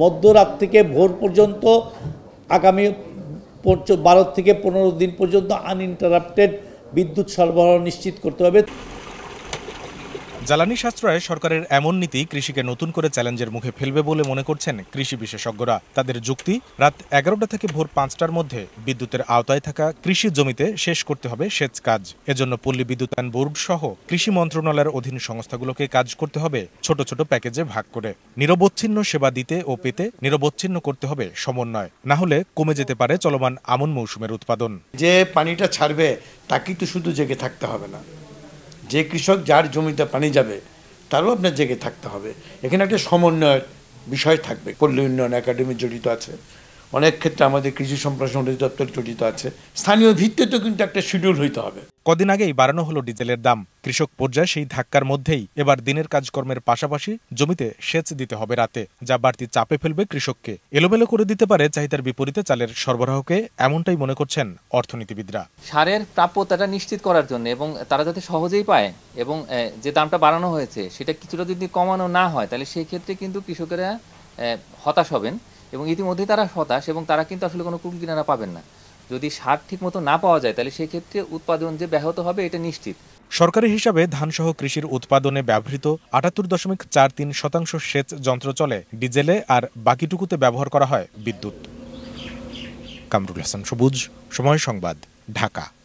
মধ্যরাত থেকে ভোর পর্যন্ত আগামী বারো থেকে পনেরো দিন পর্যন্ত আনইন্টারাপ্টেড বিদ্যুৎ সরবরাহ নিশ্চিত করতে হবে জ্বালানি সাশ্রয়ে সরকারের এমন নীতি কৃষিকে নতুন করে চ্যালেঞ্জের মুখে ফেলবে বলে মনে করছেন কৃষি বিশেষজ্ঞরা তাদের যুক্তি রাত এগারোটা থেকে ভোর পাঁচটার মধ্যে বিদ্যুতের আওতায় থাকা কৃষি জমিতে শেষ করতে হবে সেচ কাজ এজন্য পল্লী বিদ্যুতায়ন বোর্ড সহ কৃষি মন্ত্রণালয়ের অধীন সংস্থাগুলোকে কাজ করতে হবে ছোট ছোট প্যাকেজে ভাগ করে নিরবচ্ছিন্ন সেবা দিতে ও পেতে নিরবচ্ছিন্ন করতে হবে সমন্বয় না হলে কমে যেতে পারে চলমান আমন মৌসুমের উৎপাদন যে পানিটা ছাড়বে তাকেই তো শুধু জেগে থাকতে হবে না যে কৃষক যার জমিতে পানি যাবে তারও আপনার জেগে থাকতে হবে এখানে একটা সমন্বয়ের বিষয় থাকবে পল্লী উন্নয়ন একাডেমি জড়িত আছে অনেক ক্ষেত্রে আমাদের কৃষি সম্প্রসারণ অধিদপ্তর জড়িত আছে স্থানীয় ভিত্তিতে কিন্তু একটা শিডিউল হইতে হবে কদিন আগেই বাড়ানো হলো ডিজেলের দাম কৃষক পর্যায়ে সেই ধাক্কার মধ্যেই এবার দিনের কাজকর্মের পাশাপাশি জমিতে সেচ দিতে হবে রাতে যা বাড়তি চাপে ফেলবে কৃষককে এলোমেলো করে দিতে পারে চাহিদার বিপরীতে চালের সরবরাহকে এমনটাই মনে করছেন অর্থনীতিবিদরা সারের প্রাপ্যতাটা নিশ্চিত করার জন্য এবং তারা যাতে সহজেই পায় এবং যে দামটা বাড়ানো হয়েছে সেটা কিছুটা যদি কমানো না হয় তাহলে সেই ক্ষেত্রে কিন্তু কৃষকেরা হতাশ হবেন এবং ইতিমধ্যেই তারা হতাশ এবং তারা কিন্তু আসলে কোনো কুল কিনারা পাবেন না যদি সার ঠিক মতো না পাওয়া যায় তাহলে সেক্ষেত্রে উৎপাদন যে ব্যাহত হবে এটা নিশ্চিত সরকারি হিসাবে ধানসহ কৃষির উৎপাদনে ব্যবহৃত আটাত্তর দশমিক চার তিন শতাংশ সেচ যন্ত্র চলে ডিজেলে আর বাকিটুকুতে ব্যবহার করা হয় বিদ্যুৎ কামরুল হাসান সবুজ সময় সংবাদ ঢাকা